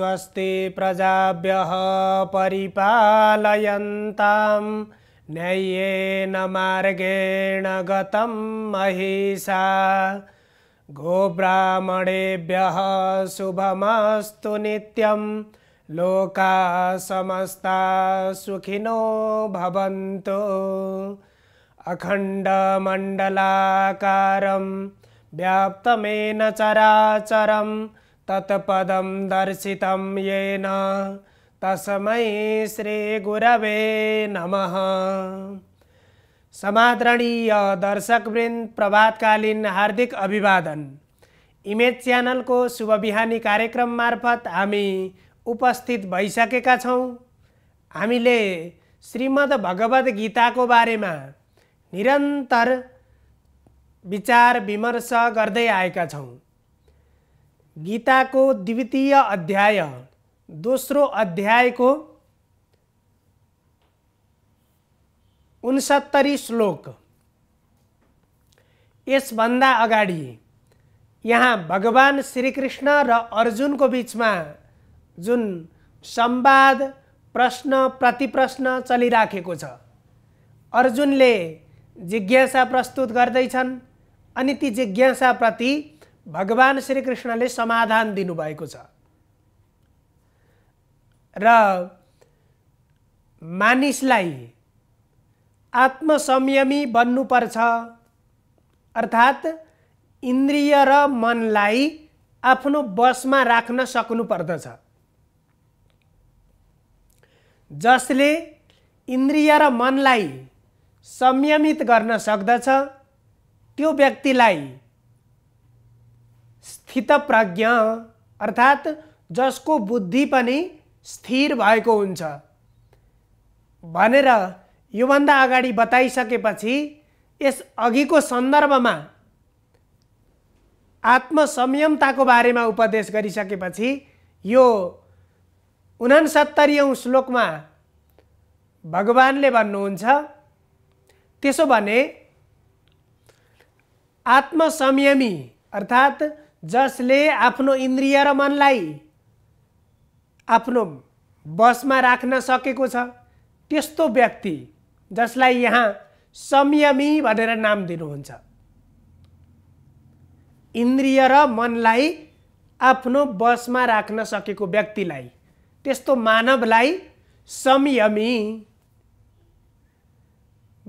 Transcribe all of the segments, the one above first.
स्वस्ति प्रजाभ्यः परिपालयन्ताम् न मार्गेण गतं महिषा गोब्राह्मणेभ्यः शुभमस्तु नित्यं लोका समस्ता सुखिनो भवन्तु अखण्डमण्डलाकारं व्याप्तमेन चराचरं तत्पदं दर्शितं येन तस्मै श्रीगुरवे नमः समादरणीय दर्शकवृन्द प्रभातकालीन हार्दिक अभिवादन इमेज च्यानलको शुभ बिहानी कार्यक्रम मार्फत हामी उपस्थित भइसकेका छौँ हामीले श्रीमद् भगवद गीताको बारेमा निरन्तर विचार विमर्श गर्दै आएका छौँ गीताको द्वितीय अध्याय दोस्रो अध्यायको उनसत्तरी श्लोक यसभन्दा अगाडि यहाँ भगवान् श्रीकृष्ण र अर्जुनको बिचमा जुन संवाद प्रश्न प्रतिप्रश्न चलिराखेको छ अर्जुनले जिज्ञासा प्रस्तुत गर्दैछन् अनि ती जिज्ञासाप्रति भगवान् श्रीकृष्णले समाधान दिनुभएको छ र मानिसलाई आत्मसंयमी बन्नुपर्छ अर्थात् इन्द्रिय र मनलाई आफ्नो बसमा राख्न सक्नुपर्दछ जसले इन्द्रिय र मनलाई संयमित गर्न सक्दछ त्यो व्यक्तिलाई स्थितप्रज्ञ अर्थात् जसको बुद्धि पनि स्थिर भएको हुन्छ भनेर योभन्दा अगाडि बताइसकेपछि यस अघिको सन्दर्भमा आत्मसंयमताको बारेमा उपदेश गरिसकेपछि यो उनासत्तरीौँ श्लोकमा भगवान्ले भन्नुहुन्छ त्यसो भने आत्मसंयमी अर्थात् जसले आफ्नो इन्द्रिय र मनलाई आफ्नो बसमा राख्न सकेको छ त्यस्तो व्यक्ति जसलाई यहाँ संयमी भनेर नाम दिनुहुन्छ इन्द्रिय र मनलाई आफ्नो बसमा राख्न सकेको व्यक्तिलाई त्यस्तो मानवलाई संयमी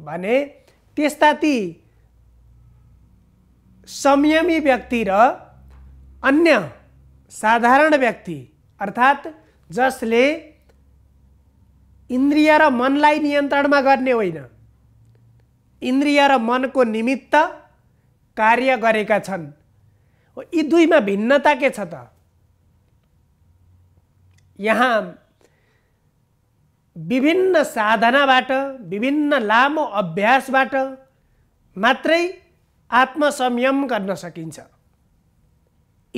भने त्यस्ता ती संयमी व्यक्ति र अन्य साधारण व्यक्ति अर्थात् जसले इन्द्रिय र मनलाई नियन्त्रणमा गर्ने होइन इन्द्रिय र मनको निमित्त कार्य गरेका छन् यी दुईमा भिन्नता के छ त यहाँ विभिन्न साधनाबाट विभिन्न लामो अभ्यासबाट मात्रै आत्मसंयम गर्न सकिन्छ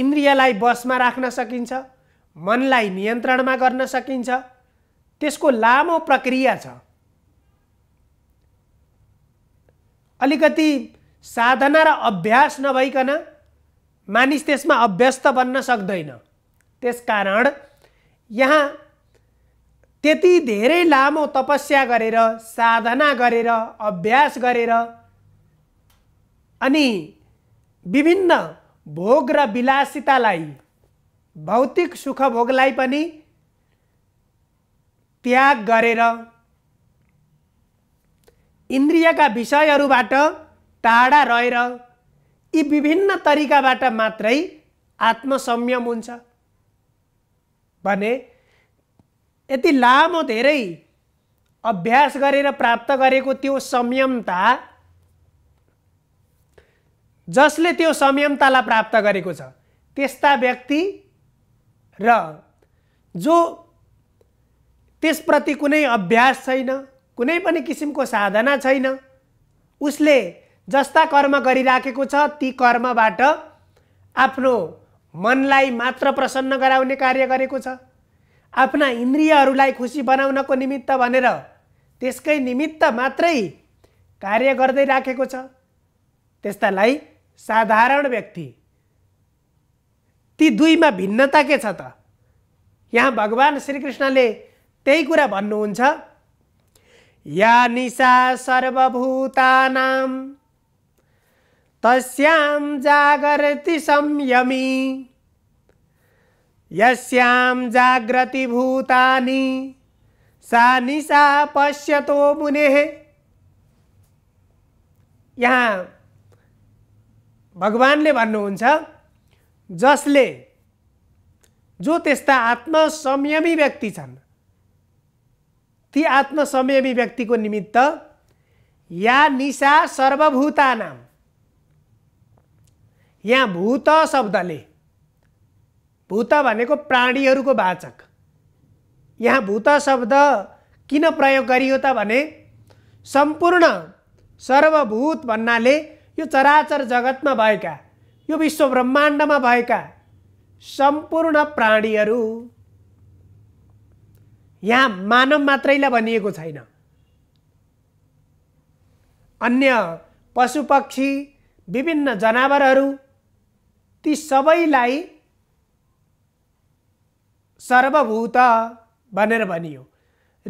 इन्द्रियलाई बसमा राख्न सकिन्छ मनलाई नियन्त्रणमा गर्न सकिन्छ त्यसको लामो प्रक्रिया छ अलिकति साधना र अभ्यास नभइकन मानिस त्यसमा अभ्यस्त बन्न सक्दैन त्यसकारण यहाँ त्यति धेरै लामो तपस्या गरेर साधना गरेर अभ्यास गरेर अनि विभिन्न भोग र विलासितालाई भौतिक सुखभोगलाई पनि त्याग गरेर इन्द्रियका विषयहरूबाट टाढा रहेर यी विभिन्न तरिकाबाट मात्रै आत्मसंयम हुन्छ भने यति लामो धेरै अभ्यास गरेर प्राप्त गरेको त्यो संयमता जसले त्यो संयमतालाई प्राप्त गरेको छ त्यस्ता व्यक्ति र जो त्यसप्रति कुनै अभ्यास छैन कुनै पनि किसिमको साधना छैन उसले जस्ता कर्म गरिराखेको छ ती कर्मबाट आफ्नो मनलाई मात्र प्रसन्न गराउने कार्य गरेको छ आफ्ना इन्द्रियहरूलाई खुसी बनाउनको निमित्त भनेर त्यसकै निमित्त मात्रै कार्य गर्दै राखेको छ त्यस्तालाई साधारण व्यक्ति ती दुईमा भिन्नता के छ त यहाँ भगवान् श्रीकृष्णले त्यही कुरा भन्नुहुन्छ या निशा सर्वभूतानाम तस्याम जागृति संयमी यस्याम जागृति भूतानी सा निशा पश्यतो मुने यहाँ भगवान्ले भन्नुहुन्छ जसले जो त्यस्ता आत्मसंयमी व्यक्ति छन् ती आत्मसंयमी व्यक्तिको निमित्त या निशा सर्वभूता नाम यहाँ भूत शब्दले भूत भनेको प्राणीहरूको वाचक यहाँ भूत शब्द किन प्रयोग गरियो त भने सम्पूर्ण सर्वभूत भन्नाले यो चराचर जगतमा भएका यो विश्व ब्रह्माण्डमा भएका सम्पूर्ण प्राणीहरू यहाँ मानव मात्रैलाई भनिएको छैन अन्य पशु पक्षी विभिन्न जनावरहरू ती सबैलाई सर्वभूत भनेर भनियो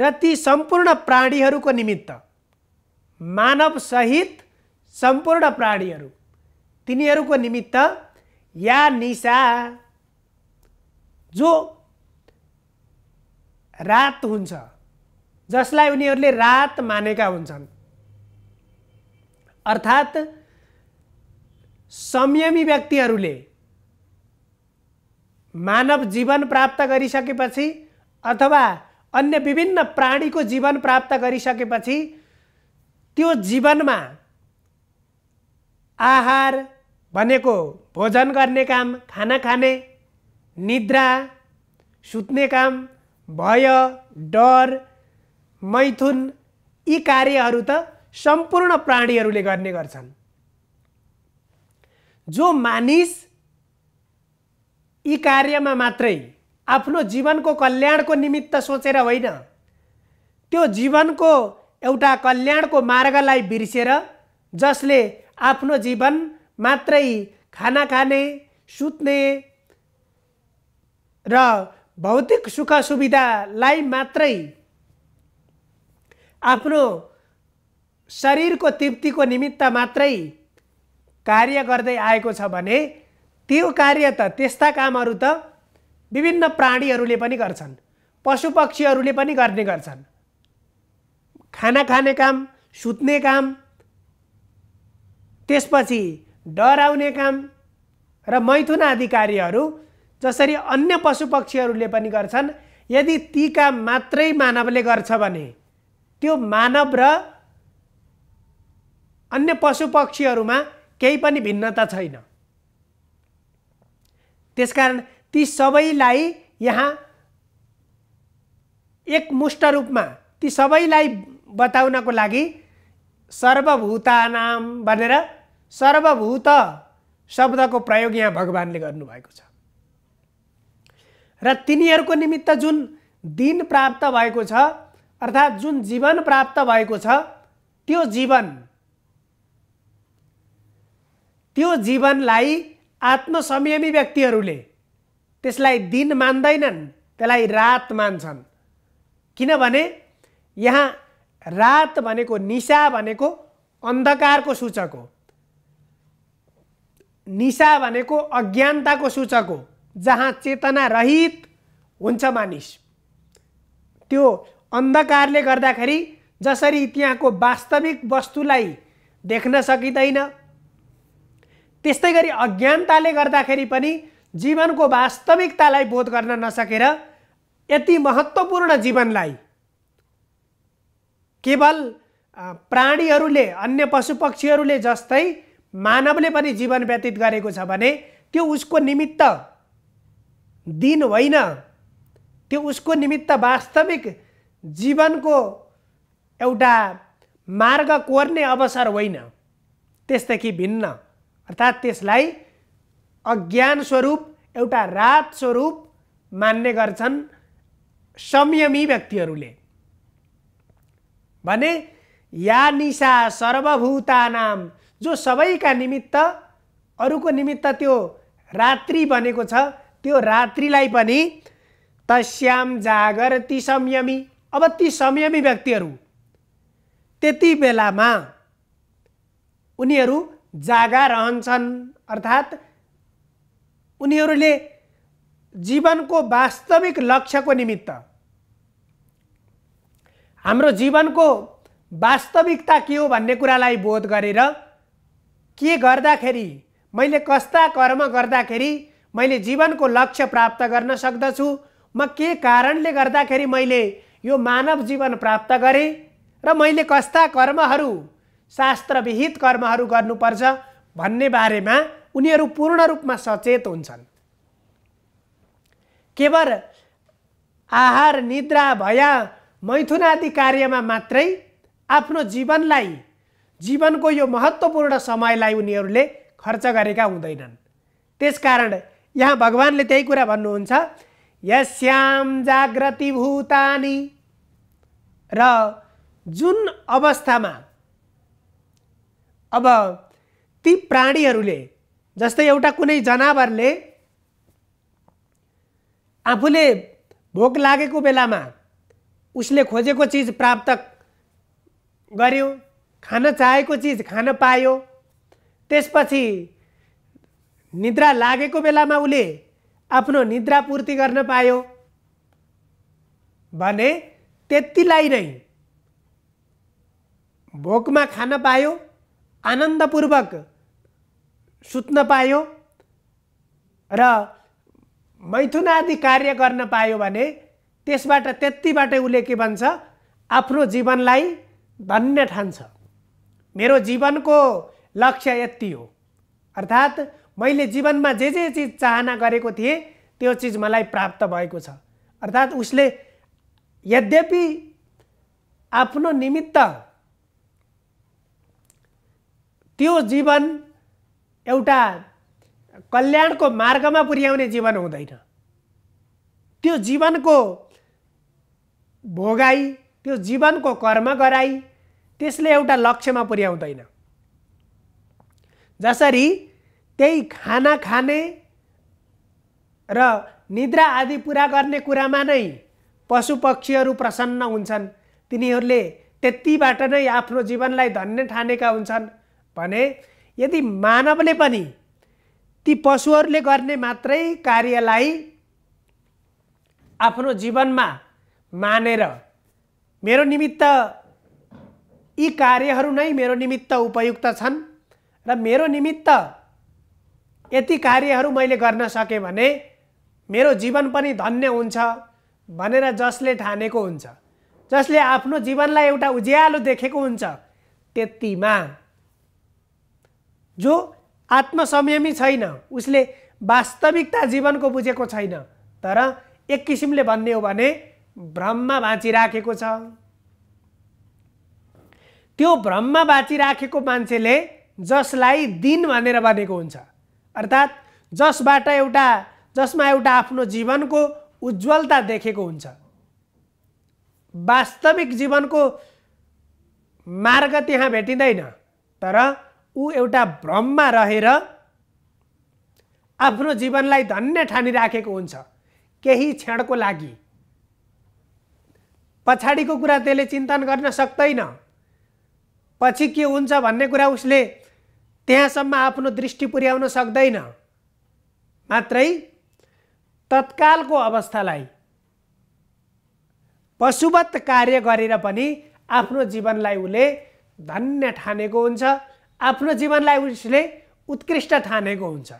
र ती सम्पूर्ण प्राणीहरूको निमित्त सहित सम्पूर्ण प्राणीहरू तिनीहरूको निमित्त या निशा जो रात हुन्छ जसलाई उनीहरूले रात मानेका हुन्छन् अर्थात् संयमी व्यक्तिहरूले मानव जीवन प्राप्त गरिसकेपछि अथवा अन्य विभिन्न प्राणीको जीवन प्राप्त गरिसकेपछि त्यो जीवनमा आहार भनेको भोजन गर्ने काम खाना खाने निद्रा सुत्ने काम भय डर मैथुन यी कार्यहरू त सम्पूर्ण प्राणीहरूले गर्ने गर्छन् जो मानिस यी कार्यमा मात्रै आफ्नो जीवनको कल्याणको निमित्त सोचेर होइन त्यो जीवनको एउटा कल्याणको मार्गलाई बिर्सेर जसले आफ्नो जीवन मात्रै खाना खाने सुत्ने र भौतिक सुख सुविधालाई मात्रै आफ्नो शरीरको तृप्तिको निमित्त मात्रै कार्य गर्दै आएको छ भने त्यो कार्य त त्यस्ता कामहरू त विभिन्न प्राणीहरूले पनि गर्छन् पशु पक्षीहरूले पनि गर्ने गर्छन् खाना खाने काम सुत्ने काम त्यसपछि डराउने काम र मैथुन आदि कार्यहरू जसरी अन्य पशु पक्षीहरूले पनि गर्छन् यदि ती काम मात्रै मानवले गर्छ भने त्यो मानव र अन्य पशु पक्षीहरूमा केही पनि भिन्नता छैन त्यसकारण ती सबैलाई यहाँ एकमुष्ट रूपमा ती सबैलाई बताउनको लागि सर्वभूतानाम भनेर सर्वभूत शब्दको प्रयोग यहाँ भगवान्ले गर्नुभएको छ र तिनीहरूको निमित्त जुन दिन प्राप्त भएको छ अर्थात् जुन जीवन प्राप्त भएको छ त्यो जीवन त्यो जीवनलाई आत्मसंयमी व्यक्तिहरूले त्यसलाई दिन मान्दैनन् त्यसलाई रात मान्छन् किनभने यहाँ रात भनेको निशा भनेको अन्धकारको सूचक हो निशा भनेको अज्ञानताको सूचक हो जहाँ चेतना रहित हुन्छ मानिस त्यो अन्धकारले गर्दाखेरि जसरी त्यहाँको वास्तविक वस्तुलाई देख्न सकिँदैन त्यस्तै गरी अज्ञानताले गर्दाखेरि पनि जीवनको वास्तविकतालाई बोध गर्न नसकेर यति महत्त्वपूर्ण जीवनलाई केवल प्राणीहरूले अन्य पशु पक्षीहरूले जस्तै मानवले पनि जीवन व्यतीत गरेको छ भने त्यो उसको निमित्त दिन होइन त्यो उसको निमित्त वास्तविक जीवनको एउटा मार्ग कोर्ने अवसर होइन त्यसदेखि भिन्न अर्थात् त्यसलाई अज्ञान स्वरूप एउटा रात स्वरूप मान्ने गर्छन् संयमी व्यक्तिहरूले भने या निशा सर्वभूतानाम जो सबैका निमित्त अरूको निमित्त त्यो रात्रि बनेको छ त्यो रात्रिलाई पनि तस्याम जागर ती संयमी अब ती संयमी व्यक्तिहरू त्यति बेलामा उनीहरू जागा रहन्छन् अर्थात् उनीहरूले जीवनको वास्तविक लक्ष्यको निमित्त हाम्रो जीवनको वास्तविकता के हो भन्ने कुरालाई बोध गरेर के गर्दाखेरि मैले कस्ता कर्म गर्दाखेरि मैले जीवनको लक्ष्य प्राप्त गर्न सक्दछु म के कारणले गर्दाखेरि मैले यो मानव जीवन प्राप्त गरेँ र मैले कस्ता कर्महरू शास्त्रविहित कर्महरू गर्नुपर्छ भन्ने बारेमा उनीहरू पूर्ण रूपमा सचेत हुन्छन् केवल आहार निद्रा भया मैथुन आदि कार्यमा मात्रै आफ्नो जीवनलाई जीवनको यो महत्त्वपूर्ण समयलाई उनीहरूले खर्च गरेका हुँदैनन् त्यसकारण यहाँ भगवान्ले त्यही कुरा भन्नुहुन्छ यस्याम जागृति भूतानी र जुन अवस्थामा अब ती प्राणीहरूले जस्तै एउटा कुनै जनावरले आफूले भोक लागेको बेलामा उसले खोजेको चिज प्राप्त गर्यो खान चाहेको चिज खान पायो त्यसपछि निद्रा लागेको बेलामा उसले आफ्नो निद्रा पूर्ति गर्न पायो भने त्यतिलाई नै भोकमा खान पायो आनन्दपूर्वक सुत्न पायो र मैथुन आदि कार्य गर्न पायो भने त्यसबाट त्यतिबाटै उसले के भन्छ आफ्नो जीवनलाई धन्य ठान्छ मेरो जीवनको लक्ष्य यति हो अर्थात् मैले जीवनमा जे जे चिज चाहना गरेको थिएँ त्यो चिज मलाई प्राप्त भएको छ अर्थात् उसले यद्यपि आफ्नो निमित्त त्यो जीवन एउटा कल्याणको मार्गमा पुर्याउने जीवन हुँदैन त्यो जीवनको भोगाई त्यो जीवनको कर्म गराई त्यसले एउटा लक्ष्यमा पुर्याउँदैन जसरी त्यही खाना खाने र निद्रा आदि पुरा गर्ने कुरामा नै पशु पक्षीहरू प्रसन्न हुन्छन् तिनीहरूले त्यतिबाट नै आफ्नो जीवनलाई धन्य ठानेका हुन्छन् भने यदि मानवले पनि ती पशुहरूले गर्ने मात्रै कार्यलाई आफ्नो जीवनमा मानेर मेरो निमित्त यी कार्यहरू नै मेरो निमित्त उपयुक्त छन् र मेरो निमित्त यति कार्यहरू मैले गर्न सकेँ भने मेरो जीवन पनि धन्य हुन्छ भनेर जसले ठानेको हुन्छ जसले आफ्नो जीवनलाई एउटा उज्यालो देखेको हुन्छ त्यतिमा जो आत्मसंयमी छैन उसले वास्तविकता जीवनको बुझेको छैन तर एक किसिमले भन्ने हो भने भ्रममा बाँचिराखेको छ त्यो भ्रममा बाँचिराखेको मान्छेले जसलाई दिन भनेर भनेको हुन्छ अर्थात् जसबाट एउटा जसमा एउटा आफ्नो जीवनको उज्जवलता देखेको हुन्छ वास्तविक जीवनको मार्ग त्यहाँ भेटिँदैन तर ऊ एउटा भ्रममा रहेर आफ्नो जीवनलाई धन्य ठानिराखेको हुन्छ केही क्षणको लागि पछाडिको कुरा त्यसले चिन्तन गर्न सक्दैन पछि के हुन्छ भन्ने कुरा उसले त्यहाँसम्म आफ्नो दृष्टि पुर्याउन सक्दैन मात्रै तत्कालको अवस्थालाई पशुवत कार्य गरेर पनि आफ्नो जीवनलाई उसले धन्य ठानेको हुन्छ आफ्नो जीवनलाई उसले उत्कृष्ट ठानेको हुन्छ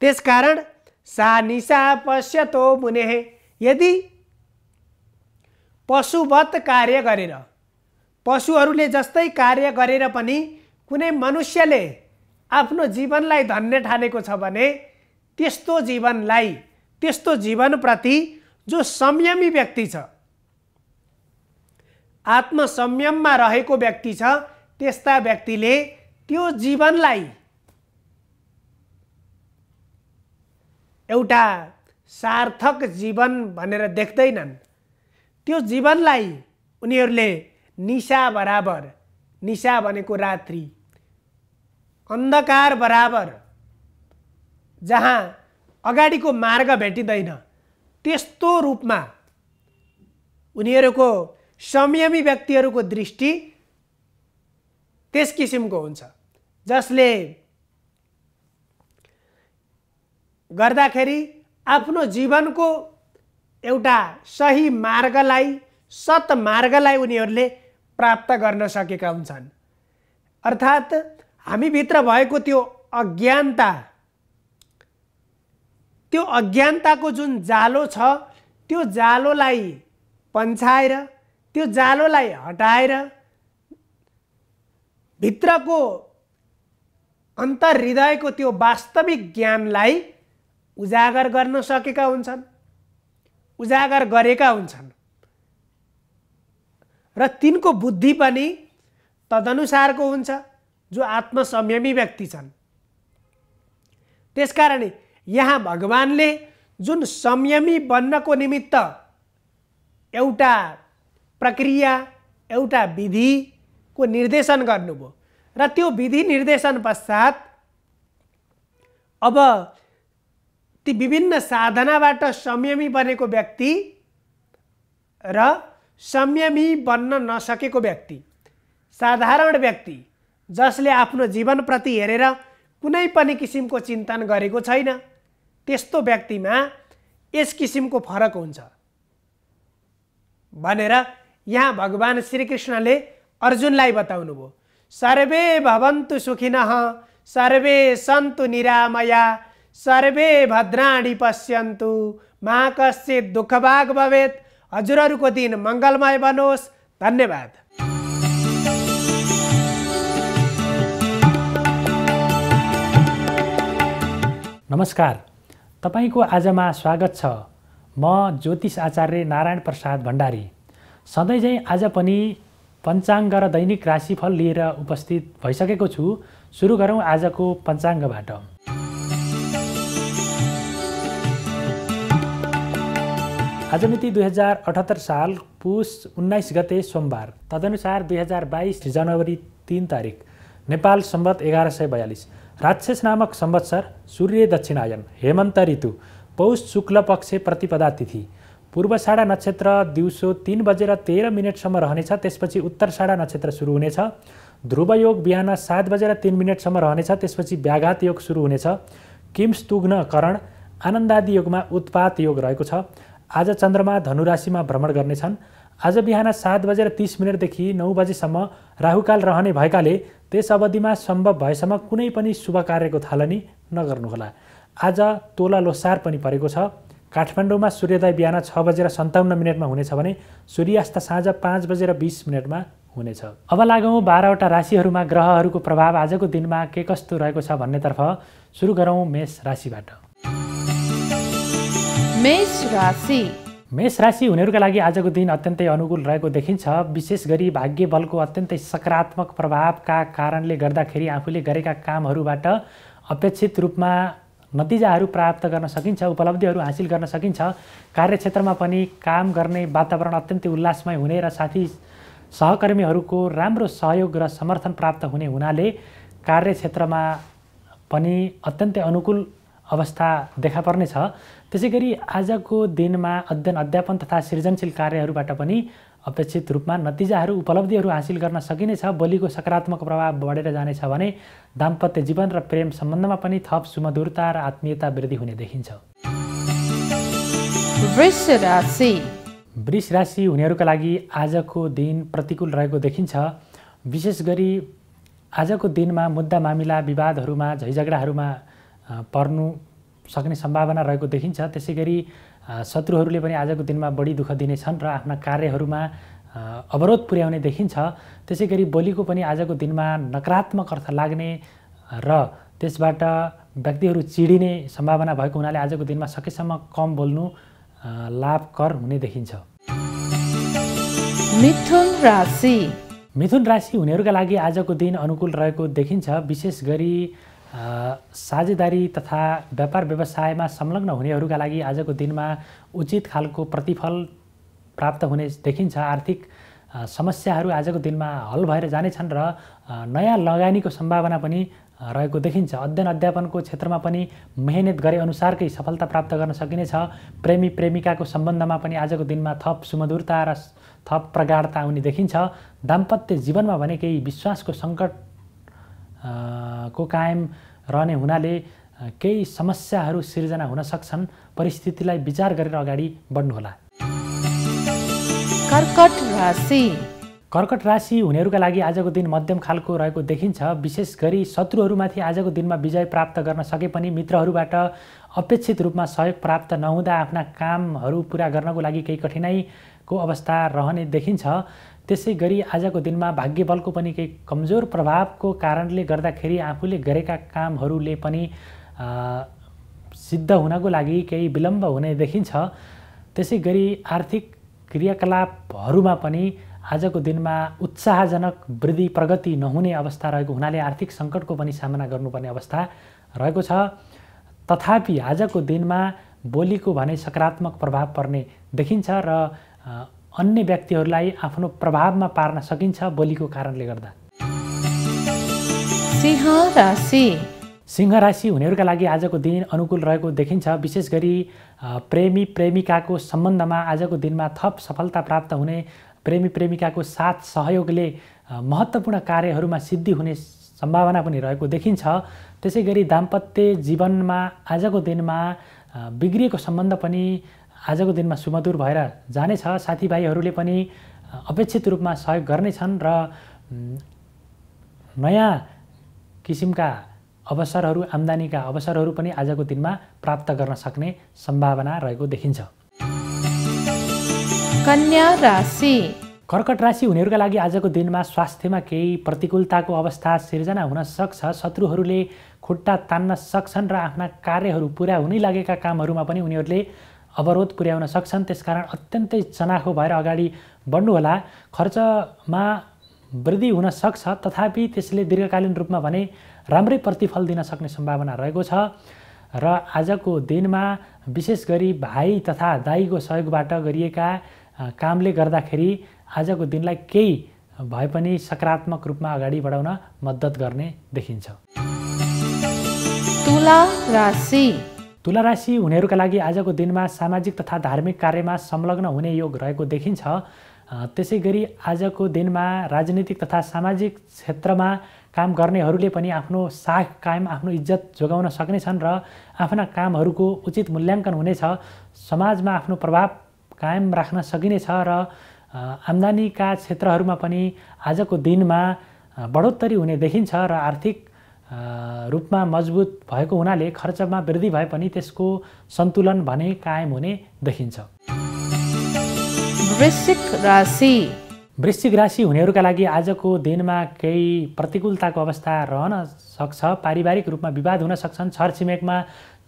त्यसकारण सा निसा पश्यतो मुने यदि पशुवत कार्य गरेर पशुहरूले जस्तै कार्य गरेर पनि कुनै मनुष्यले आफ्नो जीवनलाई धन्य ठानेको छ भने त्यस्तो जीवनलाई त्यस्तो जीवनप्रति जो संयमी व्यक्ति छ आत्मसंयममा रहेको व्यक्ति छ त्यस्ता व्यक्तिले त्यो जीवनलाई एउटा सार्थक जीवन भनेर देख्दैनन् त्यो जीवनलाई उनीहरूले निशा बराबर निशा भनेको रात्रि अन्धकार बराबर जहाँ अगाडिको मार्ग भेटिँदैन त्यस्तो रूपमा उनीहरूको संयमी व्यक्तिहरूको दृष्टि त्यस किसिमको हुन्छ जसले गर्दाखेरि आफ्नो जीवनको एउटा सही मार्गलाई सत मार्गलाई उनीहरूले प्राप्त गर्न सकेका हुन्छन् अर्थात् हामीभित्र भएको त्यो अज्ञानता त्यो अज्ञानताको जुन जालो छ त्यो जालोलाई पन्छाएर त्यो जालोलाई हटाएर भित्रको अन्तर हृदयको त्यो वास्तविक ज्ञानलाई उजागर गर्न सकेका हुन्छन् उजागर गरेका हुन्छन् र तिनको बुद्धि पनि तदनुसारको हुन्छ जो आत्मसंयमी व्यक्ति छन् त्यसकारण यहाँ भगवान्ले जुन संयमी बन्नको निमित्त एउटा प्रक्रिया एउटा विधिको निर्देशन गर्नुभयो र त्यो विधि निर्देशन पश्चात अब ती विभिन्न साधनाबाट संयमी बनेको व्यक्ति र संयमी बन्न नसकेको व्यक्ति साधारण व्यक्ति जसले आफ्नो जीवनप्रति हेरेर कुनै पनि किसिमको चिन्तन गरेको छैन त्यस्तो व्यक्तिमा यस किसिमको फरक हुन्छ भनेर यहाँ भगवान् श्रीकृष्णले अर्जुनलाई बताउनुभयो सर्वे भवन्तु सुखिन सर्वे सन्तु निरामया सर्वे भद्राणी पश्यन्तु मा कश्चित दुःखभाग भवेत हजुरहरूको दिन मङ्गलमय बनोस् धन्यवाद नमस्कार तपाईँको आजमा स्वागत छ म ज्योतिष आचार्य नारायण प्रसाद भण्डारी सधैँ सधैँझै आज पनि पञ्चाङ्ग र दैनिक राशिफल लिएर उपस्थित भइसकेको छु सुरु गरौँ आजको पञ्चाङ्गबाट आज मिति दुई हजार अठहत्तर साल पुष उन्नाइस गते सोमबार तदनुसार दुई हजार बाइस जनवरी तिन तारिक नेपाल सम्बत एघार सय बयालिस राक्षस नामक संवत्सर सूर्य दक्षिणायन हेमन्त ऋतु पौष शुक्ल पक्ष प्रतिपदा तिथि पूर्व साढा नक्षत्र दिउँसो तिन बजेर तेह्र मिनटसम्म रहनेछ त्यसपछि उत्तर साढा नक्षत्र सुरु हुनेछ ध्रुव योग बिहान सात बजेर तिन मिनटसम्म रहनेछ त्यसपछि व्याघात योग सुरु हुनेछ किम्स तुग्न करण आनन्दादि योगमा उत्पात योग रहेको छ आज चन्द्रमा धनुराशिमा भ्रमण गर्नेछन् आज बिहान सात बजेर तिस मिनटदेखि नौ बजेसम्म राहुकाल रहने भएकाले त्यस अवधिमा सम्भव भएसम्म कुनै पनि शुभ कार्यको थालनी नगर्नुहोला आज तोला लोसार पनि परेको छ काठमाडौँमा सूर्योदय बिहान छ बजेर सन्ताउन्न मिनटमा हुनेछ भने सूर्यास्त साँझ पाँच बजेर बिस मिनटमा हुनेछ अब लागौँ बाह्रवटा राशिहरूमा ग्रहहरूको प्रभाव आजको दिनमा के कस्तो रहेको छ भन्नेतर्फ सुरु गरौँ मेष राशिबाट मेष राशि मेष राशि हुनेहरूका लागि आजको दिन अत्यन्तै अनुकूल रहेको देखिन्छ विशेष गरी भाग्य बलको अत्यन्तै सकारात्मक प्रभावका कारणले गर्दाखेरि आफूले गरेका कामहरूबाट अपेक्षित रूपमा नतिजाहरू प्राप्त गर्न सकिन्छ उपलब्धिहरू हासिल गर्न सकिन्छ कार्यक्षेत्रमा पनि काम गर्ने वातावरण अत्यन्तै उल्लासमय हुने र साथी सहकर्मीहरूको राम्रो सहयोग र समर्थन प्राप्त हुने हुनाले कार्यक्षेत्रमा पनि अत्यन्तै अनुकूल अवस्था देखा पर्नेछ त्यसै गरी आजको दिनमा अध्ययन अध्यापन तथा सृजनशील कार्यहरूबाट पनि अपेक्षित रूपमा नतिजाहरू उपलब्धिहरू हासिल गर्न सकिनेछ बोलीको सकारात्मक प्रभाव बढेर जानेछ भने दाम्पत्य जीवन र प्रेम सम्बन्धमा पनि थप सुमधुरता र आत्मीयता वृद्धि हुने देखिन्छ वृष राशि हुनेहरूका लागि आजको दिन प्रतिकूल रहेको देखिन्छ विशेष गरी आजको दिनमा मुद्दा मामिला विवादहरूमा झैझगडाहरूमा पर्नु सक्ने सम्भावना रहेको देखिन्छ त्यसै गरी शत्रुहरूले पनि आजको दिनमा बढी दुःख दिनेछन् र आफ्ना कार्यहरूमा अवरोध पुर्याउने देखिन्छ त्यसै गरी बोलीको पनि आजको दिनमा नकारात्मक अर्थ लाग्ने र त्यसबाट व्यक्तिहरू चिडिने सम्भावना भएको हुनाले आजको दिनमा सकेसम्म कम बोल्नु लाभकर हुने देखिन्छ मिथुन राशि मिथुन राशि हुनेहरूका लागि आजको दिन अनुकूल रहेको देखिन्छ विशेष गरी साझेदारी तथा व्यापार व्यवसायमा संलग्न हुनेहरूका लागि आजको दिनमा उचित खालको प्रतिफल प्राप्त हुने देखिन्छ आर्थिक समस्याहरू आजको दिनमा हल भएर जानेछन् र नयाँ लगानीको सम्भावना पनि रहेको देखिन्छ अध्ययन अध्यापनको क्षेत्रमा पनि मेहनत गरे अनुसारकै सफलता प्राप्त गर्न सकिनेछ प्रेमी प्रेमिकाको सम्बन्धमा पनि आजको दिनमा थप सुमधुरता र थप प्रगाढता आउने देखिन्छ दाम्पत्य जीवनमा भने केही विश्वासको सङ्कट को कायम रहने हुनाले केही समस्याहरू सिर्जना हुन सक्छन् परिस्थितिलाई विचार गरेर अगाडि बढ्नुहोला कर्कट राशि कर्कट राशि हुनेहरूका लागि आजको दिन मध्यम खालको रहेको देखिन्छ विशेष गरी शत्रुहरूमाथि आजको दिनमा विजय प्राप्त गर्न सके पनि मित्रहरूबाट अपेक्षित रूपमा सहयोग प्राप्त नहुँदा आफ्ना कामहरू पुरा गर्नको लागि केही कठिनाइको अवस्था रहने देखिन्छ त्यसै गरी आजको दिनमा भाग्य बलको पनि केही कमजोर प्रभावको कारणले गर्दाखेरि आफूले गरेका कामहरूले पनि सिद्ध हुनको लागि केही विलम्ब हुने देखिन्छ त्यसै गरी आर्थिक क्रियाकलापहरूमा पनि आजको दिनमा उत्साहजनक वृद्धि प्रगति नहुने अवस्था रहेको हुनाले आर्थिक सङ्कटको पनि सामना गर्नुपर्ने अवस्था रहेको छ तथापि आजको दिनमा बोलीको भने सकारात्मक प्रभाव पर्ने देखिन्छ र अन्य व्यक्तिहरूलाई आफ्नो प्रभावमा पार्न सकिन्छ बोलीको कारणले गर्दा सिंह राशि सिंह राशि हुनेहरूका लागि आजको दिन अनुकूल रहेको देखिन्छ विशेष गरी प्रेमी प्रेमिकाको सम्बन्धमा आजको दिनमा थप सफलता प्राप्त हुने प्रेमी प्रेमिकाको साथ सहयोगले महत्त्वपूर्ण कार्यहरूमा सिद्धि हुने सम्भावना पनि रहेको देखिन्छ त्यसै गरी दाम्पत्य जीवनमा आजको दिनमा बिग्रिएको सम्बन्ध पनि आजको दिनमा सुमधुर भएर जानेछ साथीभाइहरूले पनि अपेक्षित रूपमा सहयोग गर्नेछन् र नयाँ किसिमका अवसरहरू आम्दानीका अवसरहरू पनि आजको दिनमा प्राप्त गर्न सक्ने सम्भावना रहेको देखिन्छ कन्या राशि कर्कट राशि हुनेहरूका लागि आजको दिनमा स्वास्थ्यमा केही प्रतिकूलताको अवस्था सिर्जना हुन सक्छ शत्रुहरूले खुट्टा तान्न सक्छन् र आफ्ना कार्यहरू पुरा हुनै लागेका कामहरूमा पनि उनीहरूले अवरोध पुर्याउन सक्छन् त्यसकारण अत्यन्तै चनाखो भएर अगाडि बढ्नुहोला खर्चमा वृद्धि हुन सक्छ तथापि त्यसले दीर्घकालीन रूपमा भने राम्रै प्रतिफल दिन सक्ने सम्भावना रहेको छ र आजको दिनमा विशेष गरी भाइ तथा दाईको सहयोगबाट गरिएका कामले गर्दाखेरि आजको दिनलाई केही भए पनि सकारात्मक रूपमा अगाडि बढाउन मद्दत गर्ने देखिन्छ तुला राशि तुला राशि हुनेहरूका लागि आजको दिनमा सामाजिक तथा धार्मिक कार्यमा संलग्न हुने योग रहेको देखिन्छ त्यसै गरी आजको दिनमा राजनीतिक तथा सामाजिक क्षेत्रमा काम गर्नेहरूले पनि आफ्नो साख कायम आफ्नो इज्जत जोगाउन सक्नेछन् र आफ्ना कामहरूको उचित मूल्याङ्कन हुनेछ समाजमा आफ्नो प्रभाव कायम राख्न सकिनेछ र आम्दानीका क्षेत्रहरूमा पनि आजको दिनमा बढोत्तरी हुने देखिन्छ र आर्थिक रूपमा मजबुत भएको हुनाले खर्चमा वृद्धि भए पनि त्यसको सन्तुलन भने कायम हुने देखिन्छ वृश्चिक राशि वृश्चिक राशि हुनेहरूका लागि आजको दिनमा केही प्रतिकूलताको अवस्था रहन सक्छ पारिवारिक रूपमा विवाद हुन सक्छन् छरछिमेकमा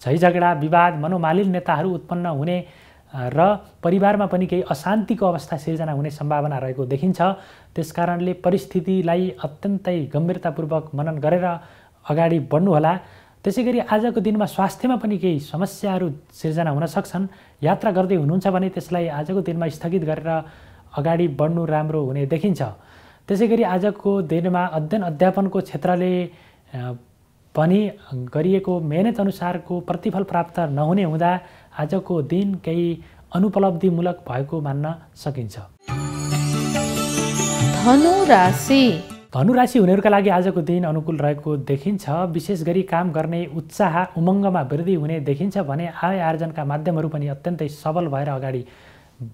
झैझगडा विवाद मनोमालिन मनोमालिन्यताहरू उत्पन्न हुने र परिवारमा पनि केही अशान्तिको अवस्था सिर्जना हुने सम्भावना रहेको देखिन्छ त्यसकारणले परिस्थितिलाई अत्यन्तै गम्भीरतापूर्वक मनन गरेर अगाडि बढ्नुहोला त्यसै गरी आजको दिनमा स्वास्थ्यमा पनि केही समस्याहरू सिर्जना हुन सक्छन् यात्रा गर्दै हुनुहुन्छ भने त्यसलाई आजको दिनमा स्थगित गरेर अगाडि बढ्नु राम्रो हुने देखिन्छ त्यसै गरी आजको दिनमा अध्ययन अध्यापनको क्षेत्रले पनि गरिएको मेहनत अनुसारको प्रतिफल प्राप्त नहुने हुँदा आजको दिन केही अनुपलब्धिमूलक भएको मान्न सकिन्छ धनु राशि धनु राशि हुनेहरूका लागि आजको दिन अनुकूल रहेको देखिन्छ विशेष गरी काम गर्ने उत्साह उमङ्गमा वृद्धि हुने देखिन्छ भने आय आर्जनका माध्यमहरू पनि अत्यन्तै सबल भएर अगाडि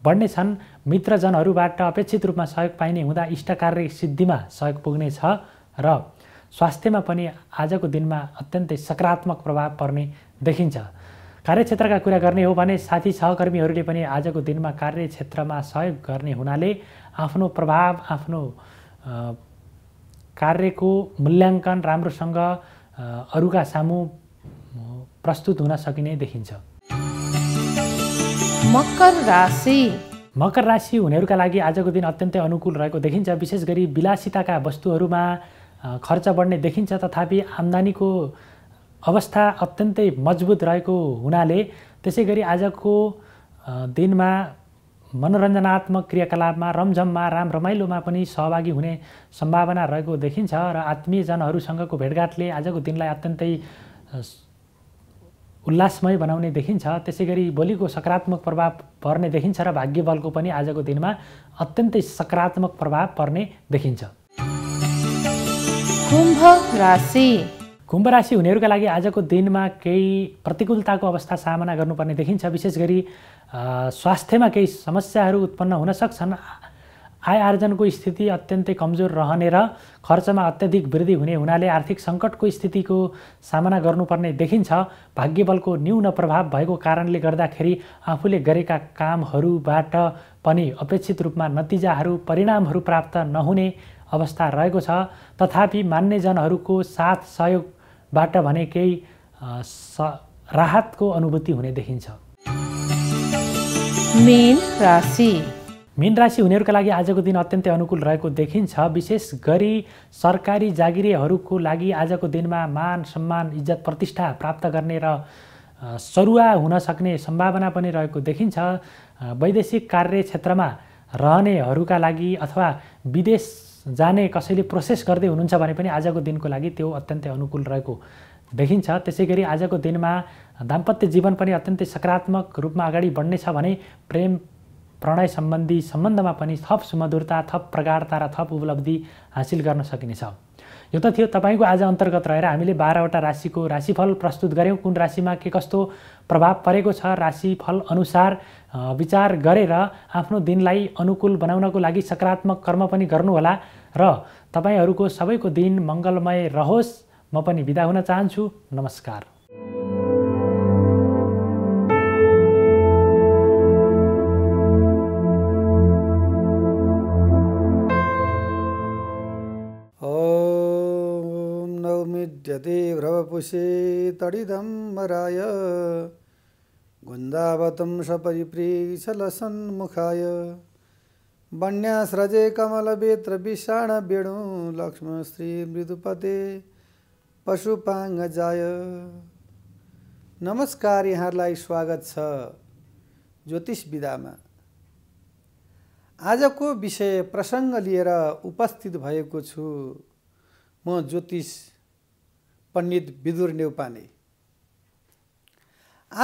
बढ्नेछन् मित्रजनहरूबाट अपेक्षित रूपमा सहयोग पाइने हुँदा इष्ट कार्य सिद्धिमा सहयोग पुग्नेछ र स्वास्थ्यमा पनि आजको दिनमा अत्यन्तै सकारात्मक प्रभाव पर्ने देखिन्छ कार्यक्षेत्रका कुरा गर्ने हो भने साथी सहकर्मीहरूले पनि आजको दिनमा कार्यक्षेत्रमा सहयोग गर्ने हुनाले आफ्नो प्रभाव आफ्नो कार्यको मूल्याङ्कन राम्रोसँग अरूका सामु प्रस्तुत हुन सकिने देखिन्छ मकर राशि मकर राशि हुनेहरूका लागि आजको दिन अत्यन्तै अनुकूल रहेको देखिन्छ विशेष गरी विलासिताका वस्तुहरूमा खर्च बढ्ने देखिन्छ तथापि आम्दानीको अवस्था अत्यन्तै मजबुत रहेको हुनाले त्यसै गरी आजको दिनमा मनोरञ्जनात्मक क्रियाकलापमा रमझममा राम रमाइलोमा पनि सहभागी हुने सम्भावना रहेको देखिन्छ र आत्मीयजनहरूसँगको भेटघाटले आजको दिनलाई अत्यन्तै उल्लासमय बनाउने देखिन्छ त्यसै गरी भोलिको सकारात्मक प्रभाव पर्ने देखिन्छ र भाग्य बलको पनि आजको दिनमा अत्यन्तै सकारात्मक प्रभाव पर्ने देखिन्छ कुम्भ राशि कुम्भ राशि हुनेहरूका लागि आजको दिनमा केही प्रतिकूलताको अवस्था सामना गर्नुपर्ने देखिन्छ विशेष गरी स्वास्थ्यमा केही समस्याहरू उत्पन्न हुन सक्छन् आय आर्जनको स्थिति अत्यन्तै कमजोर रहने र खर्चमा अत्यधिक वृद्धि हुने हुनाले आर्थिक सङ्कटको स्थितिको सामना गर्नुपर्ने देखिन्छ भाग्यबलको न्यून प्रभाव भएको कारणले गर्दाखेरि आफूले गरेका कामहरूबाट पनि अपेक्षित रूपमा नतिजाहरू परिणामहरू प्राप्त नहुने अवस्था रहेको छ तथापि मान्यजनहरूको साथ सहयोग बाट भने केही राहतको अनुभूति हुने देखिन्छ मीन राशि मीन राशि हुनेहरूका लागि आजको दिन अत्यन्तै अनुकूल रहेको देखिन्छ विशेष गरी सरकारी जागिरेहरूको लागि आजको दिनमा मान सम्मान इज्जत प्रतिष्ठा प्राप्त गर्ने र सरुवा हुन सक्ने सम्भावना पनि रहेको देखिन्छ वैदेशिक कार्य क्षेत्रमा रहनेहरूका लागि अथवा विदेश जाने कसैले प्रोसेस गर्दै हुनुहुन्छ भने पनि आजको दिनको लागि त्यो अत्यन्तै अनुकूल रहेको देखिन्छ त्यसै गरी आजको दिनमा दाम्पत्य जीवन पनि अत्यन्तै सकारात्मक रूपमा अगाडि बढ्ने छ भने प्रेम प्रणय सम्बन्धी सम्बन्धमा पनि थप सुमधुरता थप प्रगाढता र थप उपलब्धि हासिल गर्न सकिनेछ यो त थियो तपाईँको आज अन्तर्गत रहेर हामीले बाह्रवटा राशिको राशिफल प्रस्तुत गऱ्यौँ कुन राशिमा के कस्तो प्रभाव परेको छ राशिफल अनुसार विचार गरेर आफ्नो दिनलाई अनुकूल बनाउनको लागि सकारात्मक कर्म पनि गर्नुहोला र तपाईँहरूको सबैको दिन मङ्गलमय रहोस् म पनि बिदा हुन चाहन्छु नमस्कार भ्रवपुषे मराय गुन्दावतं सपरिप्रेक्षलसन्मुखाय बन्यास रजे बेत्र विषाण बेणु लक्ष्मण श्री मृदुपते पशुपाङ जाय नमस्कार यहाँहरूलाई स्वागत छ ज्योतिष विधामा आजको विषय प्रसङ्ग लिएर उपस्थित भएको छु म ज्योतिष पण्डित विदुर नेउपाने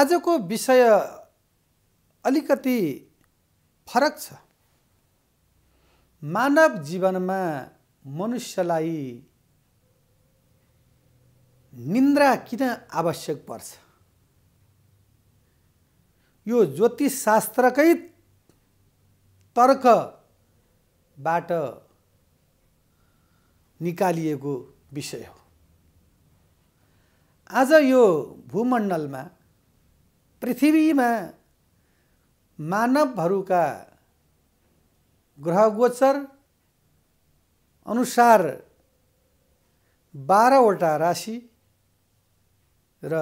आजको विषय अलिकति फरक छ मानव जीवनमा मनुष्यलाई निन्द्रा किन आवश्यक पर्छ यो शास्त्रकै तर्कबाट निकालिएको विषय हो आज यो भूमण्डलमा पृथ्वीमा मानवहरूका ग्रह गोचर अनुसार बाह्रवटा राशि र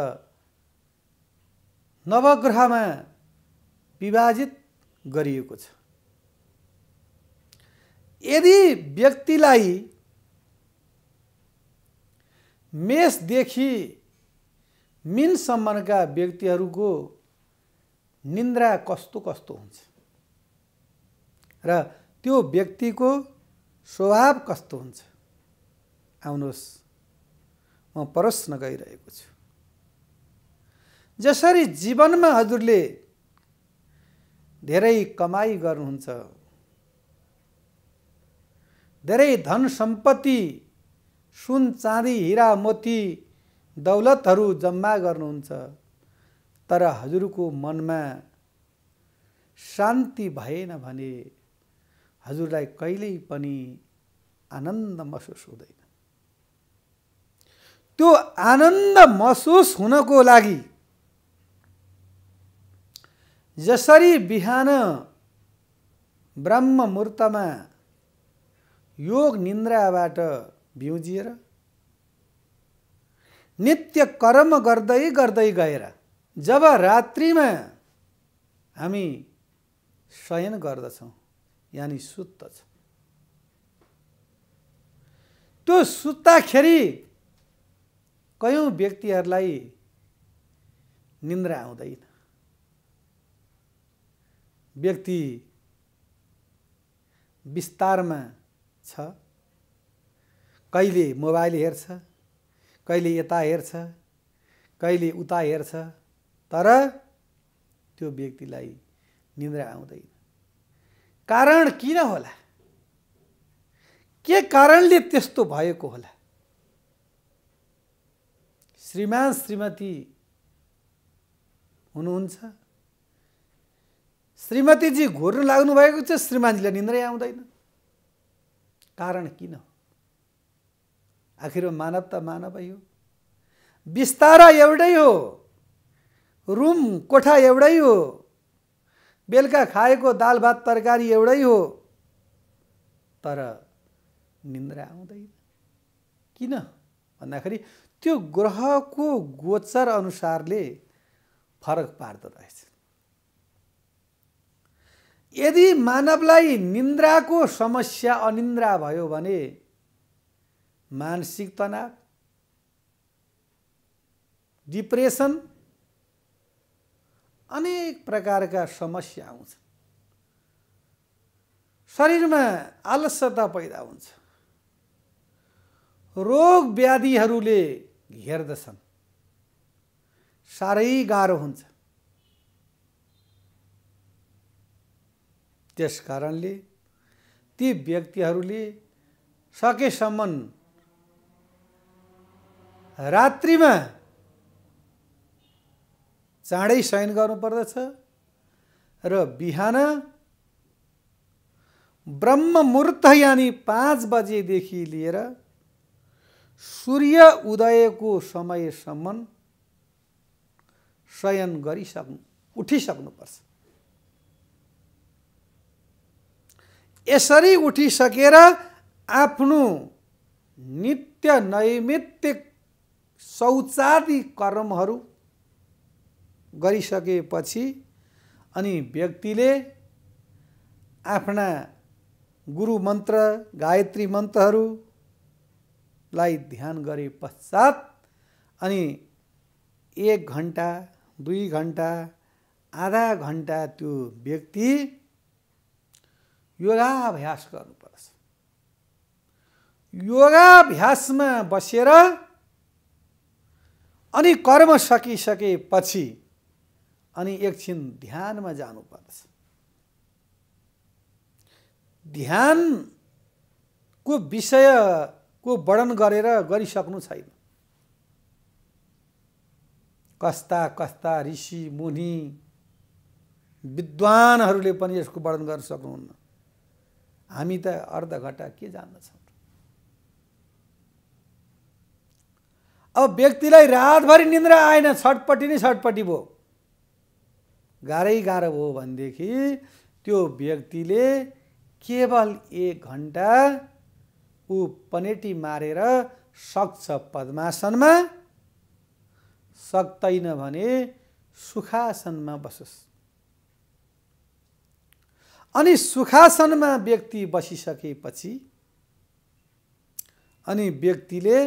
नवग्रहमा विभाजित गरिएको छ यदि व्यक्तिलाई मेषदेखि मिनसम्मका व्यक्तिहरूको निन्द्रा कस्तो कस्तो हुन्छ र त्यो व्यक्तिको स्वभाव कस्तो हुन्छ आउनुहोस् म प्रश्न गइरहेको छु जसरी जीवनमा हजुरले धेरै कमाई गर्नुहुन्छ धेरै धन सम्पत्ति सुन चाँदी हिरा मोती दौलतहरू जम्मा गर्नुहुन्छ तर हजुरको मनमा शान्ति भएन भने हजुरलाई कहिल्यै पनि आनन्द महसुस हुँदैन त्यो आनन्द महसुस हुनको लागि जसरी बिहान ब्रह्म मुहुर्तमा योग निन्द्राबाट बिउजिएर नित्य कर्म गर्दै गर्दै गएर जब रात्रिमा हामी शयन गर्दछौँ यानि सुत्त छ त्यो सुत्दाखेरि कयौँ व्यक्तिहरूलाई निन्द्रा आउँदैन व्यक्ति विस्तारमा छ कहिले मोबाइल हेर्छ कहिले यता हेर्छ कहिले उता हेर्छ तर त्यो व्यक्तिलाई निन्द्रा आउँदैन कारण किन होला के कारणले त्यस्तो भएको होला श्रीमान श्रीमती हुनुहुन्छ श्रीमतीजी घोर्नु लाग्नु भएको छ श्रीमानजीलाई निन्द्रै आउँदैन कारण किन हो आखिरमा मानव त मानवै हो बिस्तारा एउटै हो रुम कोठा एउटै हो बेलुका खाएको दाल भात तरकारी एउटै हो तर निन्द्रा आउँदैन किन भन्दाखेरि त्यो ग्रहको गोचर अनुसारले फरक पार्दो रहेछ यदि मानवलाई निन्द्राको समस्या अनिन्द्रा भयो भने मानसिक तनाव डिप्रेसन अनेक प्रकारका समस्या आउँछन् शरीरमा आलस्यता पैदा हुन्छ रोग व्याधिहरूले घेर्दछन् साह्रै गाह्रो हुन्छ त्यस कारणले ती व्यक्तिहरूले सकेसम्म रात्रिमा चाँडै शयन गर्नुपर्दछ र बिहान मुहूर्त यानि पाँच बजेदेखि लिएर सूर्य उदयको समयसम्म शयन गरिसक्नु उठिसक्नुपर्छ यसरी उठिसकेर आफ्नो नित्य नैमित्तिक शौचादि कर्महरू गरिसकेपछि अनि व्यक्तिले आफ्ना गुरु मन्त्र गायत्री मन्त्रहरूलाई ध्यान गरे पश्चात अनि एक घन्टा दुई घन्टा आधा घन्टा त्यो व्यक्ति योगाभ्यास गर्नुपर्छ योगाभ्यासमा बसेर अनि कर्म सकिसकेपछि अनि एकछिन ध्यानमा जानुपर्छ ध्यानको विषयको वर्णन गरेर गरिसक्नु छैन कस्ता कस्ता ऋषि मुनि विद्वानहरूले पनि यसको वर्णन गर्न सक्नुहुन्न हामी त अर्ध घटा के जान्दछौँ अब व्यक्तिलाई रातभरि निन्द्रा आएन छटपट्टि नै छटपट्टि भयो गाह्रै गाह्रो हो भनेदेखि त्यो व्यक्तिले केवल एक घन्टा ऊ पनेटी मारेर सक्छ पद्मासनमा सक्दैन भने सुखासनमा बसोस् अनि सुखासनमा व्यक्ति बसिसकेपछि अनि व्यक्तिले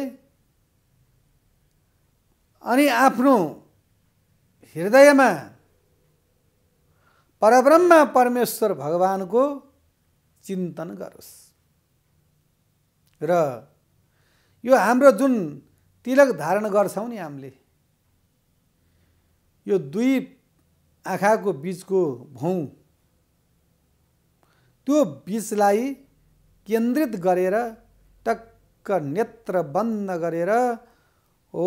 अनि आफ्नो हृदयमा परब्रह्म परमेश्वर भगवानको चिन्तन गरोस् र यो हाम्रो जुन तिलक धारण गर्छौँ नि हामीले यो दुई आँखाको बिचको भौँ त्यो बिचलाई केन्द्रित गरेर टक्क नेत्र बन्द गरेर ओ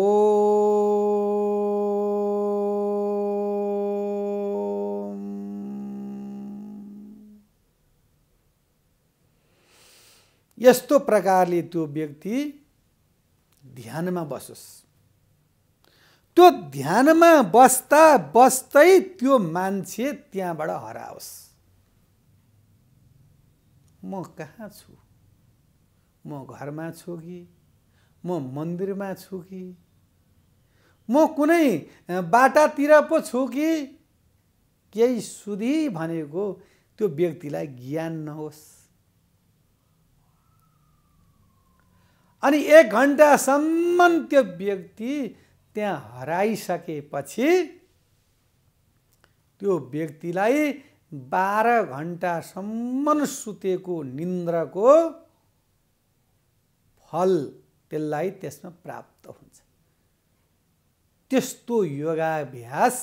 यस्तो प्रकारले त्यो व्यक्ति ध्यानमा बसोस् त्यो ध्यानमा बस्दा बस्दै त्यो मान्छे त्यहाँबाट हराओस् म कहाँ छु म घरमा छु कि म मन्दिरमा छु कि म कुनै बाटातिर पो छु कि केही सुधी भनेको त्यो व्यक्तिलाई ज्ञान नहोस् अनि एक घन्टासम्म त्यो व्यक्ति त्यहाँ हराइसकेपछि त्यो व्यक्तिलाई बाह्र घन्टासम्म सुतेको निन्द्रको फल त्यसलाई त्यसमा प्राप्त हुन्छ त्यस्तो योगाभ्यास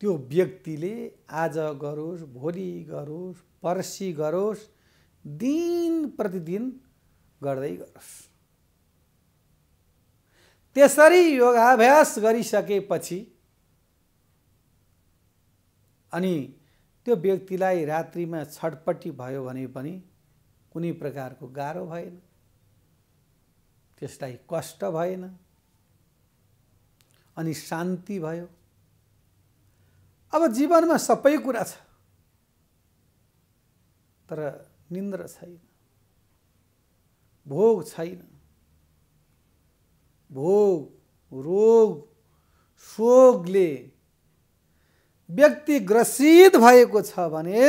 त्यो व्यक्तिले आज गरोस् भोलि गरोस् पर्सि गरोस् दिन प्रतिदिन गर्दै गरोस् त्यसरी योगाभ्यास गरिसकेपछि अनि त्यो व्यक्तिलाई रात्रिमा छटपट्टि भयो भने पनि कुनै प्रकारको गाह्रो भएन त्यसलाई कष्ट भएन अनि शान्ति भयो अब जीवनमा सबै कुरा छ तर निन्द्र छैन भोग छैन भोग रोग शोकले व्यक्ति ग्रसित भएको छ भने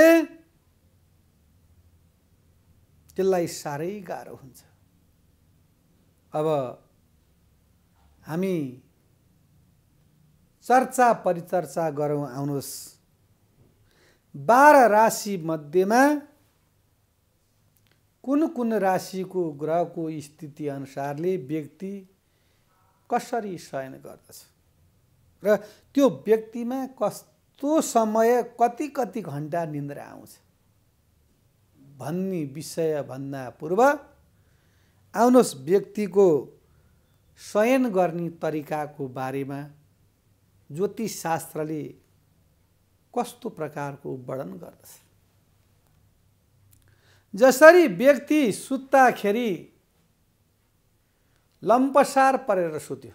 त्यसलाई साह्रै गाह्रो हुन्छ अब हामी चर्चा परिचर्चा गरौँ आउनुहोस् बाह्र राशिमध्येमा कुन कुन राशिको ग्रहको स्थिति अनुसारले व्यक्ति कसरी शयन गर्दछ र त्यो व्यक्तिमा कस्तो समय कति कति घन्टा निन्द्रा आउँछ भन्ने विषय भन्दा पूर्व आउनुहोस् व्यक्तिको शयन गर्ने तरिकाको बारेमा ज्योतिष शास्त्रले कस्तो प्रकारको वर्णन गर्दछ जसरी व्यक्ति सुत्दाखेरि लम्पसार परेर सुत्यो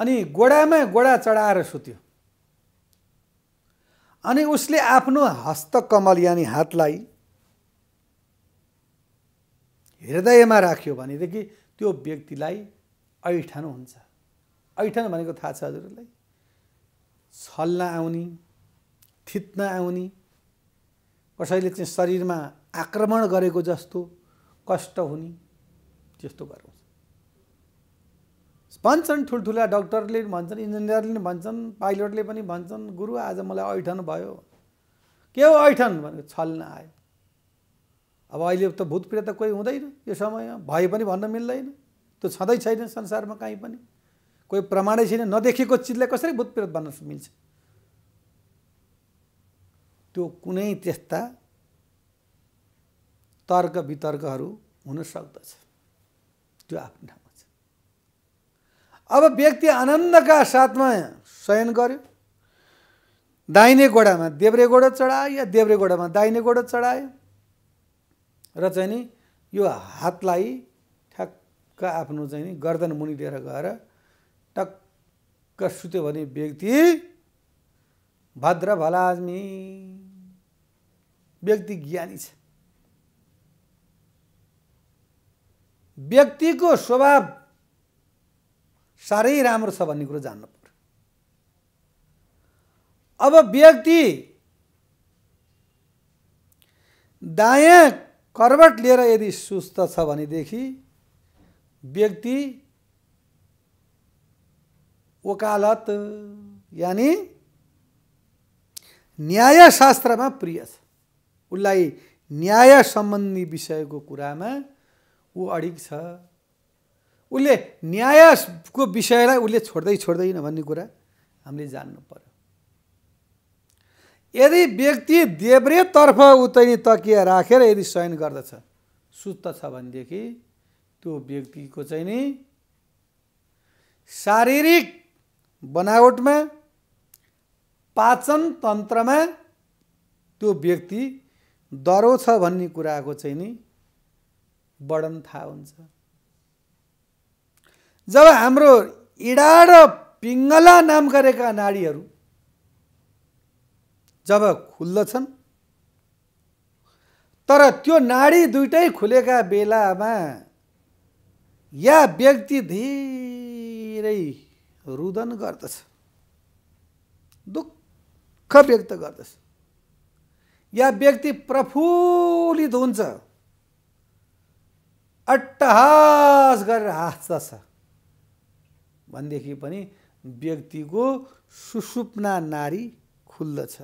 अनि गोडामा गोडा चढाएर सुत्यो अनि उसले आफ्नो हस्तकमल यानि हातलाई हृदयमा राख्यो भनेदेखि त्यो व्यक्तिलाई ऐठानो हुन्छ ऐठानो भनेको थाहा छ हजुरलाई छल्न आउने थित्न आउने कसैले चाहिँ शरीरमा आक्रमण गरेको जस्तो कष्ट हुने त्यस्तो गरौँ भन्छन् ठुल्ठुला डक्टरले भन्छन् इन्जिनियरले पनि भन्छन् पाइलटले पनि भन्छन् गुरु आज मलाई ऐठन भयो के हो ऐठन भनेको छल्न आयो अब अहिले त भूतप्रिय त कोही हुँदैन यो समय भए पनि भन्न मिल्दैन त्यो छँदै छैन संसारमा काहीँ पनि कोही प्रमाणै छैन नदेखेको चिजलाई कसरी भूतप्रेत भन्न मिल्छ त्यो कुनै त्यस्ता तर्क वितर्कहरू हुन सक्दछ त्यो आफ्नो ठाउँमा छ अब व्यक्ति आनन्दका साथमा शयन गर्यो दाहिने गोडामा देब्रे गोडा चढायो या देब्रे गोडामा दाहिने गोडा चढायो र चाहिँ नि यो हातलाई ठ्याक्क आफ्नो चाहिँ नि गर्दन मुनि लिएर गएर टक्क सुत्यो भने व्यक्ति भद्र भला व्यक्ति ज्ञानी छ व्यक्तिको स्वभाव साह्रै राम्रो छ भन्ने कुरो जान्नु पर्यो अब व्यक्ति दायाँ करवट लिएर यदि सुस्त छ भनेदेखि व्यक्ति वकालत यानि न्यायशास्त्रमा प्रिय छ उसलाई न्याय सम्बन्धी विषयको कुरामा ऊ अडिग छ उसले न्यायको विषयलाई उसले छोड्दै छोड्दैन भन्ने कुरा हामीले जान्नु पर्यो यदि व्यक्ति देव्रेतर्फ उतैनी तकिया राखेर यदि शयन गर्दछ सुत्त छ भनेदेखि त्यो व्यक्तिको चाहिँ नि शारीरिक बनावटमा पाचन तन्त्रमा त्यो व्यक्ति डरो छ भन्ने कुराको चाहिँ नि वर्णन थाहा हुन्छ जब हाम्रो इडा र पिङ्गला नाम गरेका नारीहरू जब खुल्दछन् तर त्यो नाडी दुइटै खुलेका बेलामा या व्यक्ति धेरै रुदन गर्दछ दुःख व्यक्त गर्दछ या व्यक्ति प्रफुल्लित हुन्छ अट्टहास गरेर हाँस्दछ भनेदेखि पनि व्यक्तिको सुसुप्ना नारी खुल्दछ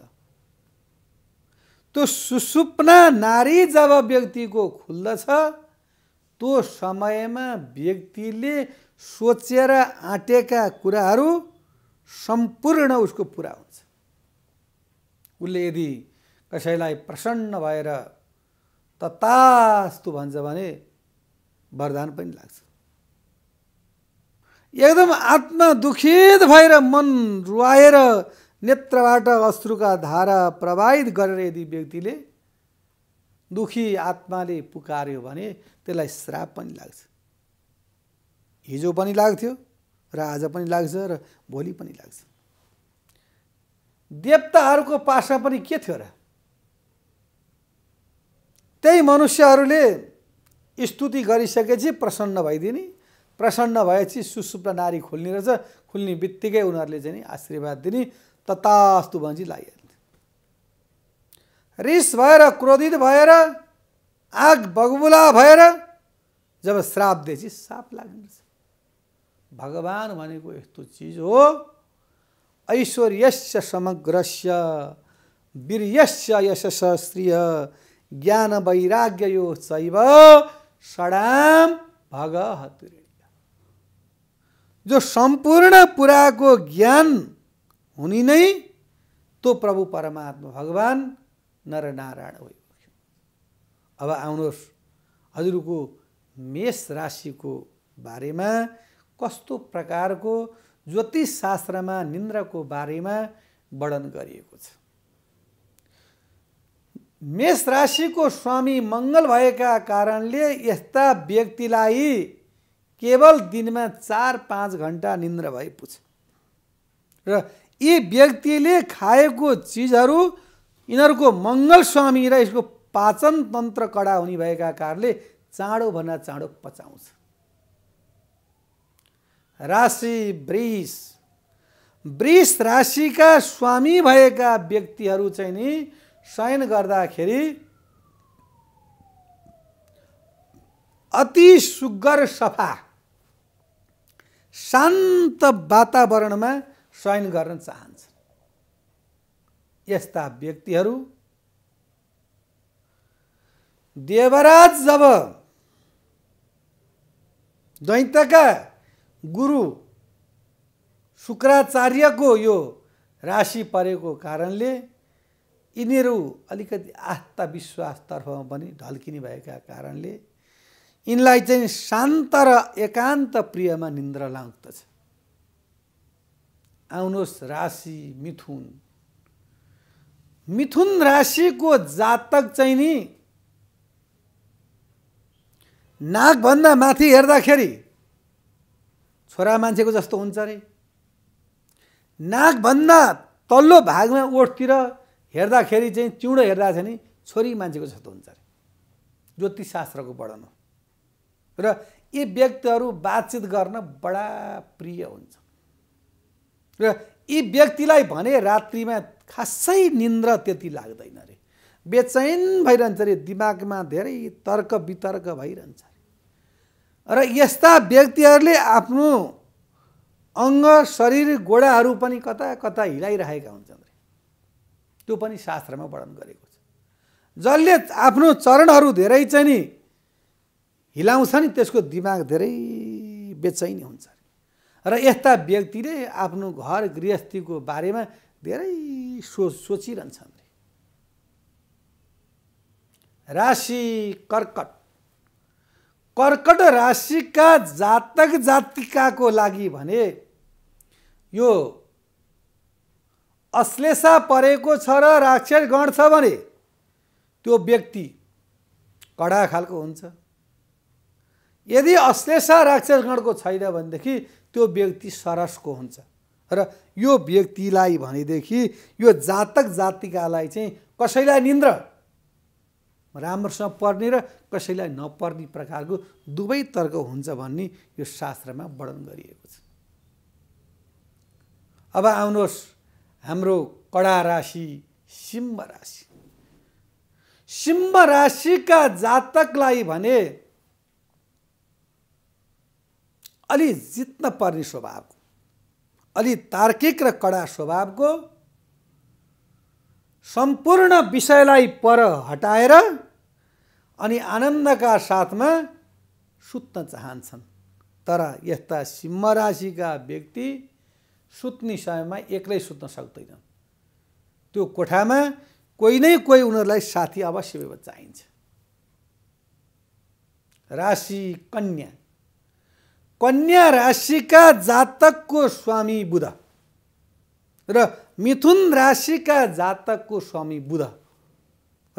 त्यो सुसुप्ना नारी जब व्यक्तिको खुल्दछ त्यो समयमा व्यक्तिले सोचेर आँटेका कुराहरू सम्पूर्ण उसको पुरा हुन्छ उसले यदि कसैलाई प्रसन्न भएर ततास्तु भन्छ भने वरदान पनि लाग्छ एकदम आत्मा दुखित भएर मन रुवाएर नेत्रबाट अश्रुका धारा प्रवाहित गरेर यदि व्यक्तिले दुखी आत्माले पुकार्यो भने त्यसलाई श्राप पनि लाग्छ हिजो पनि लाग्थ्यो र आज पनि लाग्छ र भोलि पनि लाग्छ देवताहरूको पासमा पनि के थियो र त्यही मनुष्यहरूले स्तुति गरिसकेपछि प्रसन्न भइदिने प्रसन्न भएपछि सुसुप्त नारी खोल्ने रहेछ खुल्ने बित्तिकै उनीहरूले चाहिँ नि आशीर्वाद दिने ततास्तु भन्जी लागिहाल्ने रिस भएर क्रोधित भएर आग बगबुला भएर जब श्राप दिएपछि साप लाग्ने रहेछ भगवान् भनेको यस्तो चिज हो ऐश्वर्यस्य समग्रस्य वीर्यस्य यशस ज्ञान वैराग्य यो शैव षडाम भगहत जो सम्पूर्ण पुराको ज्ञान हुने नै त्यो प्रभु परमात्मा भगवान् नरनारायण हो अब आउनुहोस् हजुरको मेष राशिको बारेमा कस्तो प्रकारको ज्योतिष शास्त्रमा निन्द्रको बारेमा वर्णन गरिएको छ मेष राशिको स्वामी मङ्गल भएका कारणले यस्ता व्यक्तिलाई केवल दिनमा चार पाँच घन्टा निन्द्रा भए पुछ र यी व्यक्तिले खाएको चिजहरू यिनीहरूको मङ्गल स्वामी र यसको पाचन तन्त्र कडा हुने भएका कारणले चाँडोभन्दा चाँडो पचाउँछ राशि वृष वृष राशिका स्वामी भएका व्यक्तिहरू चाहिँ नि शयन गर्दाखेरि अति सुग्गर सफा शान्त वातावरणमा शयन गर्न चाहन्छ यस्ता व्यक्तिहरू देवराज जब दैत्यका गुरु शुक्राचार्यको यो राशि परेको कारणले यिनीहरू अलिकति आस्था विश्वासतर्फमा पनि ढल्किने भएका कारणले यिनलाई चाहिँ शान्त र एकान्त प्रियमा निन्द्र लाग्दछ आउनुहोस् राशि मिथुन मिथुन राशिको जातक चाहिँ नि नाकभन्दा माथि हेर्दाखेरि छोरा मान्छेको जस्तो हुन्छ अरे नाकभन्दा तल्लो भागमा ओठतिर हेर्दाखेरि चाहिँ चिउँडो हेर्दा चाहिँ नि छोरी मान्छेको जस्तो हुन्छ अरे ज्योतिषशास्त्रको वर्णन हो र यी व्यक्तिहरू बातचित गर्न बडा प्रिय हुन्छ र यी व्यक्तिलाई भने रात्रिमा खासै निन्द्र त्यति लाग्दैन अरे बेचैन भइरहन्छ अरे दिमागमा धेरै तर्क वितर्क भइरहन्छ अरे र यस्ता व्यक्तिहरूले आफ्नो अङ्ग शरीर गोडाहरू पनि कता कता हिलाइरहेका हुन्छन् त्यो पनि शास्त्रमा वर्णन गरेको छ जसले आफ्नो चरणहरू धेरै चाहिँ नि हिलाउँछ नि त्यसको दिमाग धेरै बेचैनी हुन्छ र यस्ता व्यक्तिले आफ्नो घर गृहस्थीको बारेमा धेरै सो सोचिरहन्छन् राशि कर्कट कर्कट राशिका जातक जातिकाको लागि भने यो अश्लेषा परेको छ र राक्षस गण छ भने त्यो व्यक्ति कडा खालको हुन्छ यदि अश्लेषा राक्षस गणको छैन भनेदेखि त्यो व्यक्ति सरसको हुन्छ र यो व्यक्तिलाई भनेदेखि यो जातक जातिकालाई चाहिँ कसैलाई निन्द्र राम्रोसँग पर्ने र कसैलाई नपर्ने प्रकारको दुवै तर्क हुन्छ भन्ने यो शास्त्रमा वर्णन गरिएको छ अब आउनुहोस् हाम्रो कडा राशि सिंह राशि सिंह राशिका जातकलाई भने अलि जित्न पर्ने स्वभावको अलि तार्किक र कडा स्वभावको सम्पूर्ण विषयलाई पर हटाएर अनि आनन्दका साथमा सुत्न चाहन्छन् तर यस्ता सिंह राशिका व्यक्ति सुत्ने समयमा एक्लै सुत्न सक्दैन त्यो कोठामा कोही नै कोही उनीहरूलाई साथी अवश्य चाहिन्छ राशि कन्या कन्या राशिका जातकको स्वामी बुध र मिथुन राशिका जातकको स्वामी बुध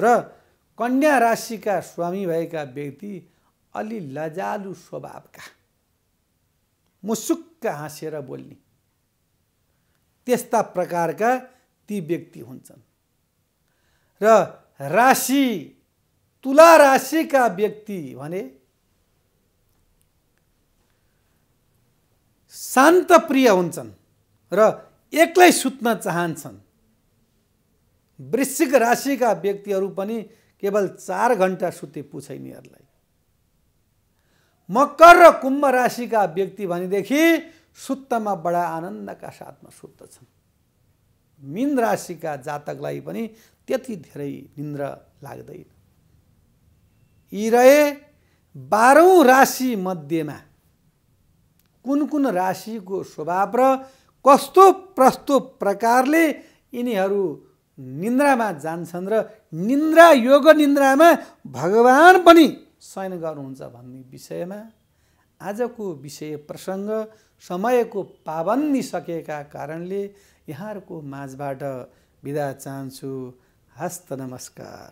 र कन्या राशिका स्वामी भएका व्यक्ति अलि लजालु स्वभावका मुसुक्क हाँसेर बोल्ने त्यस्ता प्रकारका ती व्यक्ति हुन्छन् र राशि तुला राशिका व्यक्ति भने शान्त प्रिय हुन्छन् र एक्लै सुत्न चाहन्छन् वृश्चिक राशिका व्यक्तिहरू पनि केवल चार घन्टा सुते यिनीहरूलाई मकर र कुम्भ राशिका व्यक्ति भनेदेखि सुत्तमा बडा आनन्दका साथमा सुत्दछन् मीन राशिका जातकलाई पनि त्यति धेरै निन्द्र लाग्दैन यी रहे बाह्रौँ राशि मध्येमा कुन कुन राशिको स्वभाव र कस्तो प्रस्तो प्रकारले यिनीहरू निन्द्रामा जान्छन् र निन्द्रा योग निन्द्रामा भगवान् पनि शयन गर्नुहुन्छ भन्ने विषयमा आजको विषय प्रसङ्ग समयको पाबन्दी सकेका कारणले यहाँहरूको माझबाट बिदा चाहन्छु हस्त नमस्कार